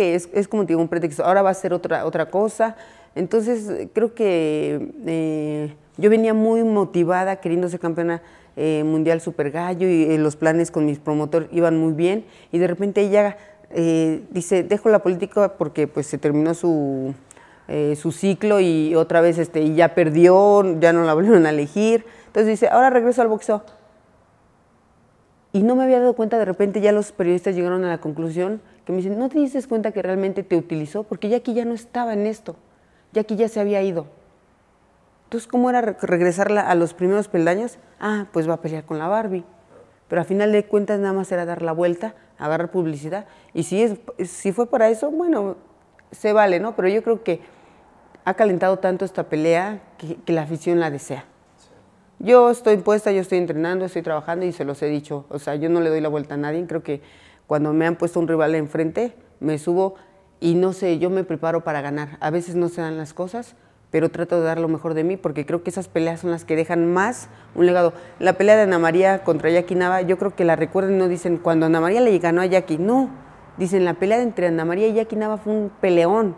es, como digo, un pretexto, ahora va a ser otra, otra cosa. Entonces, creo que eh, yo venía muy motivada queriendo ser campeona eh, mundial super gallo y eh, los planes con mis promotores iban muy bien y de repente ella dice, dejo la política porque pues se terminó su, ciclo y otra vez este, y ya perdió, ya no la volvieron a elegir. Entonces dice, ahora regreso al boxeo. Y no me había dado cuenta, de repente ya los periodistas llegaron a la conclusión que me dicen, ¿no te dices cuenta que realmente te utilizó? Porque ya aquí ya no estaba en esto, ya aquí ya se había ido. Entonces, ¿cómo era regresarla a los primeros peldaños? Ah, pues va a pelear con la Barbie. Pero a final de cuentas nada más era dar la vuelta, agarrar publicidad. Y si, es, si fue para eso, bueno, se vale, ¿no? Pero yo creo que ha calentado tanto esta pelea que, la afición la desea. Yo estoy impuesta, yo estoy entrenando, estoy trabajando y se los he dicho. O sea, yo no le doy la vuelta a nadie. Creo que cuando me han puesto un rival enfrente, me subo y no sé, yo me preparo para ganar. A veces no se dan las cosas, pero trato de dar lo mejor de mí porque creo que esas peleas son las que dejan más un legado. La pelea de Ana María contra Jackie Nava, yo creo que la recuerden, no dicen cuando Ana María le ganó a Jackie, no. Dicen la pelea entre Ana María y Jackie Nava fue un peleón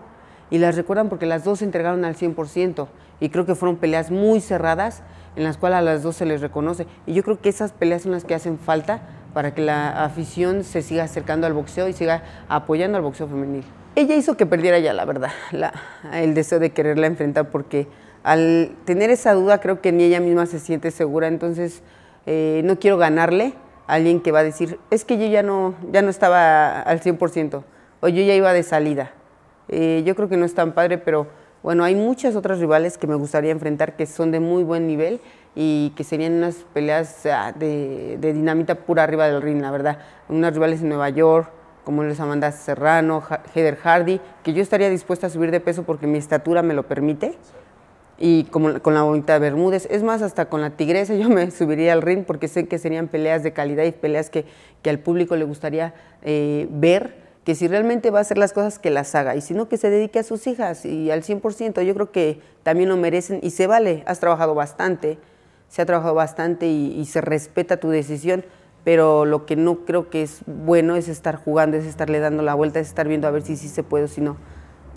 y las recuerdan porque las dos se entregaron al 100% y creo que fueron peleas muy cerradas en las cuales a las dos se les reconoce. Y yo creo que esas peleas son las que hacen falta para que la afición se siga acercando al boxeo y siga apoyando al boxeo femenil. Ella hizo que perdiera ya, la verdad, el deseo de quererla enfrentar porque al tener esa duda creo que ni ella misma se siente segura, entonces eh, no quiero ganarle a alguien que va a decir, es que yo ya no, ya no estaba al 100% o yo ya iba de salida. Eh, yo creo que no es tan padre, pero bueno, hay muchas otras rivales que me gustaría enfrentar que son de muy buen nivel y que serían unas peleas de, de, dinamita pura arriba del ring, la verdad. Unas rivales en Nueva York, como les Amanda Serrano, Heather Hardy, que yo estaría dispuesta a subir de peso porque mi estatura me lo permite. Y como, con la bonita Bermúdez, es más, hasta con la tigresa yo me subiría al ring porque sé que serían peleas de calidad y peleas que, que al público le gustaría eh, ver que si realmente va a hacer las cosas que las haga y si no que se dedique a sus hijas y al 100%, yo creo que también lo merecen y se vale, has trabajado bastante, se ha trabajado bastante y, se respeta tu decisión, pero lo que no creo que es bueno es estar jugando, es estarle dando la vuelta, es estar viendo a ver si sí se puede o si no.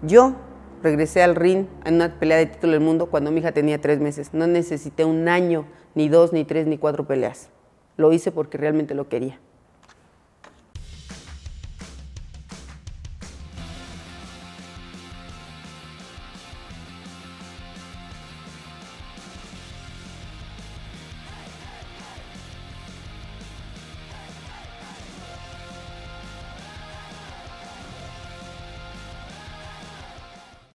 Yo regresé al ring en una pelea de título del mundo cuando mi hija tenía tres meses. No necesité un año, ni dos, ni tres, ni cuatro peleas. Lo hice porque realmente lo quería.